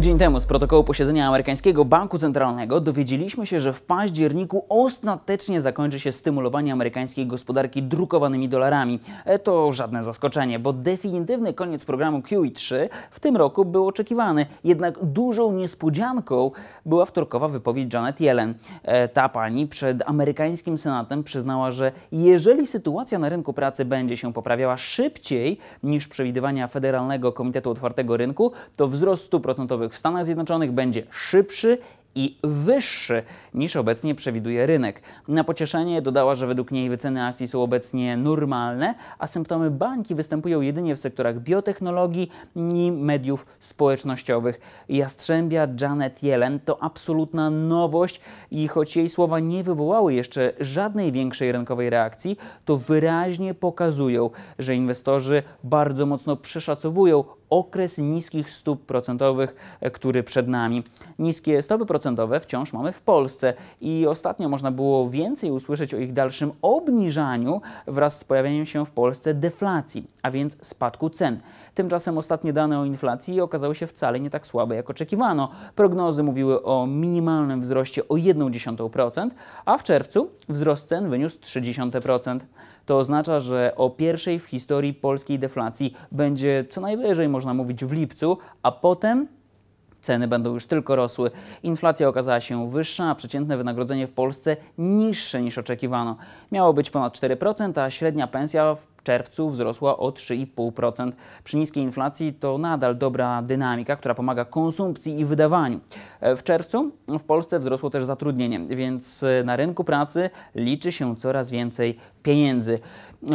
Tydzień temu z protokołu posiedzenia amerykańskiego Banku Centralnego dowiedzieliśmy się, że w październiku ostatecznie zakończy się stymulowanie amerykańskiej gospodarki drukowanymi dolarami. E, to żadne zaskoczenie, bo definitywny koniec programu QE3 w tym roku był oczekiwany. Jednak dużą niespodzianką była wtorkowa wypowiedź Janet Yellen. E, ta pani przed amerykańskim senatem przyznała, że jeżeli sytuacja na rynku pracy będzie się poprawiała szybciej niż przewidywania Federalnego Komitetu Otwartego Rynku, to wzrost 100 procentowych w Stanach Zjednoczonych będzie szybszy i wyższy niż obecnie przewiduje rynek. Na pocieszenie dodała, że według niej wyceny akcji są obecnie normalne, a symptomy bańki występują jedynie w sektorach biotechnologii i mediów społecznościowych. Jastrzębia Janet Yellen to absolutna nowość i choć jej słowa nie wywołały jeszcze żadnej większej rynkowej reakcji, to wyraźnie pokazują, że inwestorzy bardzo mocno przeszacowują okres niskich stóp procentowych, e, który przed nami. Niskie stopy procentowe wciąż mamy w Polsce i ostatnio można było więcej usłyszeć o ich dalszym obniżaniu wraz z pojawieniem się w Polsce deflacji, a więc spadku cen. Tymczasem ostatnie dane o inflacji okazały się wcale nie tak słabe, jak oczekiwano. Prognozy mówiły o minimalnym wzroście o 0,1%, a w czerwcu wzrost cen wyniósł 0,3% to oznacza, że o pierwszej w historii polskiej deflacji będzie co najwyżej można mówić w lipcu, a potem Ceny będą już tylko rosły. Inflacja okazała się wyższa, a przeciętne wynagrodzenie w Polsce niższe niż oczekiwano. Miało być ponad 4%, a średnia pensja w czerwcu wzrosła o 3,5%. Przy niskiej inflacji to nadal dobra dynamika, która pomaga konsumpcji i wydawaniu. W czerwcu w Polsce wzrosło też zatrudnienie, więc na rynku pracy liczy się coraz więcej pieniędzy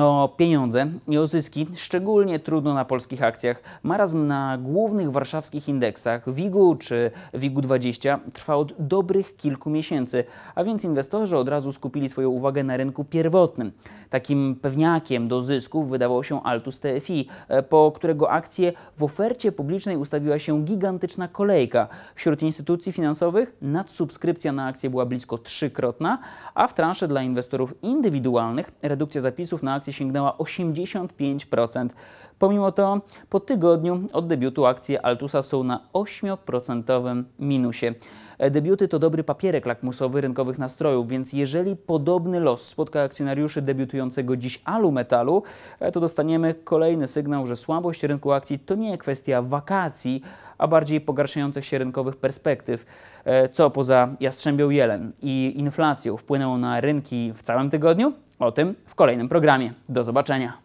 o pieniądze i o zyski, szczególnie trudno na polskich akcjach. Marazm na głównych warszawskich indeksach WIG-u czy WIG-20 trwa od dobrych kilku miesięcy, a więc inwestorzy od razu skupili swoją uwagę na rynku pierwotnym. Takim pewniakiem do zysków wydawał się Altus TFI, e, po którego akcje w ofercie publicznej ustawiła się gigantyczna kolejka. Wśród instytucji finansowych nadsubskrypcja na akcje była blisko trzykrotna, a w transze dla inwestorów indywidualnych redukcja zapisów na akcji sięgnęła 85%. Pomimo to po tygodniu od debiutu akcje Altusa są na 8% minusie. E, debiuty to dobry papierek lakmusowy rynkowych nastrojów, więc jeżeli podobny los spotka akcjonariuszy debiutującego dziś Alu Metalu, e, to dostaniemy kolejny sygnał, że słabość rynku akcji to nie kwestia wakacji, a bardziej pogarszających się rynkowych perspektyw, e, co poza Jastrzębią Jelen i inflacją wpłynęło na rynki w całym tygodniu? O tym w kolejnym programie. Do zobaczenia.